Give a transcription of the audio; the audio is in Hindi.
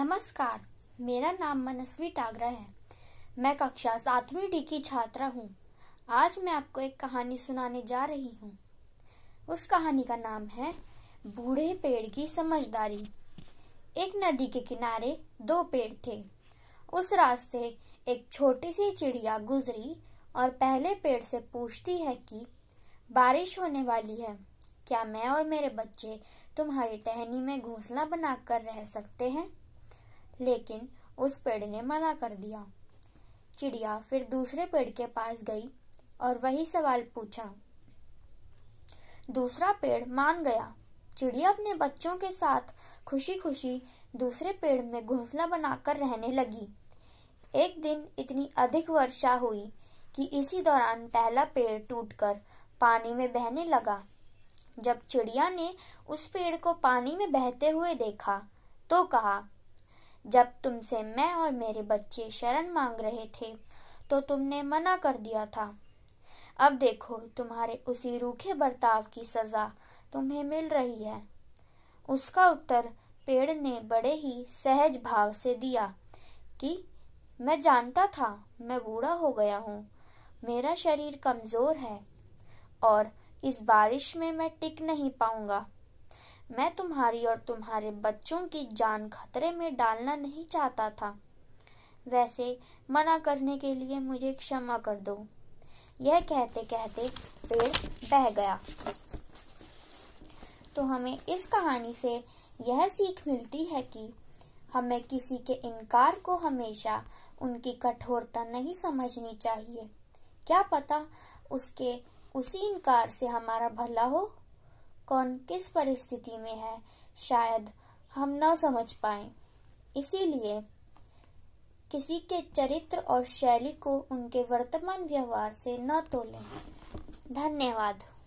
नमस्कार मेरा नाम मनस्वी टागरा है मैं कक्षा सातवीं डी की छात्रा हूँ आज मैं आपको एक कहानी सुनाने जा रही हूँ उस कहानी का नाम है बूढ़े पेड़ की समझदारी एक नदी के किनारे दो पेड़ थे उस रास्ते एक छोटी सी चिड़िया गुजरी और पहले पेड़ से पूछती है कि बारिश होने वाली है क्या मैं और मेरे बच्चे तुम्हारी टहनी में घोंसला बनाकर रह सकते हैं लेकिन उस पेड़ ने मना कर दिया चिड़िया फिर दूसरे पेड़ के पास गई और वही सवाल पूछा दूसरा पेड़ मान गया चिड़िया अपने बच्चों के साथ खुशी खुशी दूसरे पेड़ में घोंसला बनाकर रहने लगी एक दिन इतनी अधिक वर्षा हुई कि इसी दौरान पहला पेड़ टूटकर पानी में बहने लगा जब चिड़िया ने उस पेड़ को पानी में बहते हुए देखा तो कहा जब तुमसे मैं और मेरे बच्चे शरण मांग रहे थे तो तुमने मना कर दिया था अब देखो तुम्हारे उसी रूखे बर्ताव की सजा तुम्हें मिल रही है उसका उत्तर पेड़ ने बड़े ही सहज भाव से दिया कि मैं जानता था मैं बूढ़ा हो गया हूँ मेरा शरीर कमज़ोर है और इस बारिश में मैं टिक नहीं पाऊंगा मैं तुम्हारी और तुम्हारे बच्चों की जान खतरे में डालना नहीं चाहता था वैसे मना करने के लिए मुझे क्षमा कर दो यह कहते कहते पेड़ बह गया तो हमें इस कहानी से यह सीख मिलती है कि हमें किसी के इनकार को हमेशा उनकी कठोरता नहीं समझनी चाहिए क्या पता उसके उसी इनकार से हमारा भला हो कौन किस परिस्थिति में है शायद हम न समझ पाए इसीलिए किसी के चरित्र और शैली को उनके वर्तमान व्यवहार से न तोलें धन्यवाद